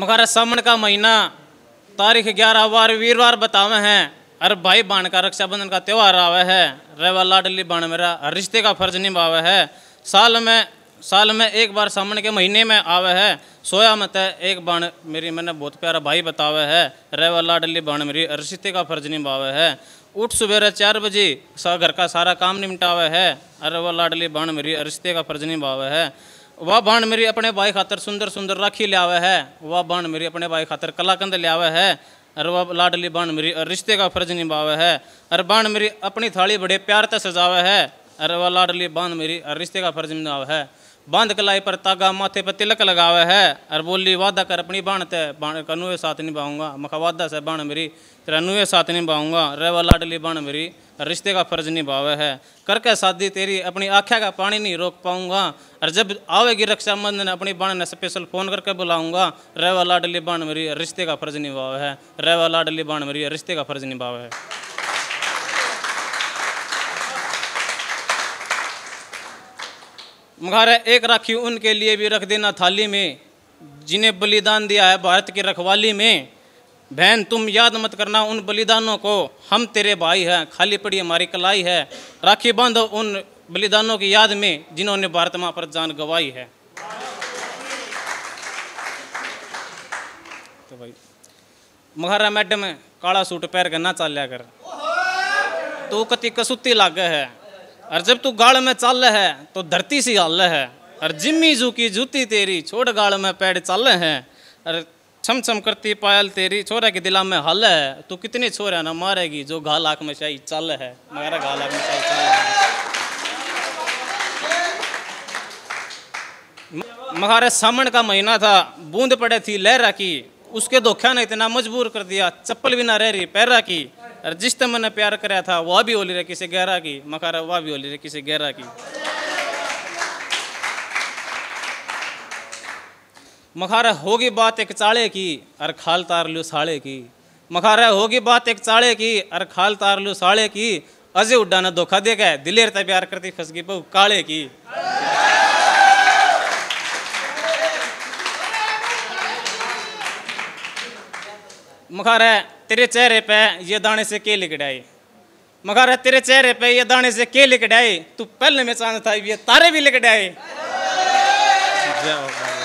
मगर सावन का महीना तारीख ग्यारह बार वीरवार बतावे हैं अरे भाई बाण का रक्षाबंधन का त्यौहार आवे है रेवा लाडली बाण मेरा हर रिश्ते का फर्ज निभावे है साल में साल में एक बार सावन के महीने में आवे है सोया मत है एक बाण मेरी मैंने बहुत प्यारा भाई बतावे है रेवा लाडली बाण मेरी हर रिश्ते का फर्ज निभावे है उठ सवेरे चार बजे घर का सारा काम निमटावे है अरे वह लाडली बाण मेरी रिश्ते का फर्ज निभावे है वह बाण मेरी अपने भाई खातर सुंदर सुंदर राखी लिया है वह बाण मेरी अपने भाई खातर कलाकंद लिया है अरे वह लाडली बाण मेरी रिश्ते का फर्ज निभावे है अरे बाण मेरी अपनी थाली बड़े प्यार से सजावे है अरे वह लाडली बाण मेरी रिश्ते का फर्ज निभावे है बांध कलाई पर तागा माथे पर तिलक लगावे है और बोली वादा कर अपनी बाण ते बाण कनुए साथ निभाऊंगा मखा वादा से बाण मेरी तेरा नुए साथ निभाऊंगा रेवा लाडली बाण मेरी रिश्ते का फर्ज निभावे है करके शादी तेरी अपनी आख्या का पानी नहीं रोक पाऊंगा और जब आवेगी रक्षाबंधन अपनी बाण ने स्पेशल फ़ोन करके बुलाऊंगा रेवा लाडली बाण मेरी रिश्ते का फर्ज निभावे है रेवा लाडली बाण मेरी रिश्ते का फर्ज निभावे है मगर एक राखी उनके लिए भी रख देना थाली में जिन्हें बलिदान दिया है भारत की रखवाली में बहन तुम याद मत करना उन बलिदानों को हम तेरे भाई हैं खाली पड़ी हमारी कलाई है राखी बांधो उन बलिदानों की याद में जिन्होंने भारत माँ पर जान गवाई है तो भाई महारा मैडम काला सूट पैर करना ना कर तो कति कसूती लागे है और जब तू गाड़ में रहे है तो धरती सी हाल है और जिम्मी जू की जूती तेरी छोड़ गाड़ में पैड रहे है और छम छम करती पायल तेरी छोरा के दिला में हल है तू कितने छोरा ना मारेगी जो घाल आँख में शाही चल है मारा घाल आँख में शाही चल है महारा सामन का महीना था बूंद पड़े थी लहरा की उसके धोखा ने इतना मजबूर कर दिया चप्पल भी ना रह रही पैरा की और जिस तक मैंने प्यार कराया था वह भी ओली रही किसी गहरा की मकारा वह भी ओली रही किसी गहरा की मखारा होगी बात एक चाले की अर खाल तार लो साड़े की मखारा होगी बात एक चाले की अर खाल तार लो साड़े की अजय उड्डा ने धोखा दे गए दिलेर तब प्यार करती फसगी बहु काले की मखारे तेरे चेहरे पे ये दाने से के लिकड़ाई मखारे तेरे चेहरे पे ये दाने से के लिकड़ाई तू पहले में चांद था ये तारे भी लिकड़ाई जय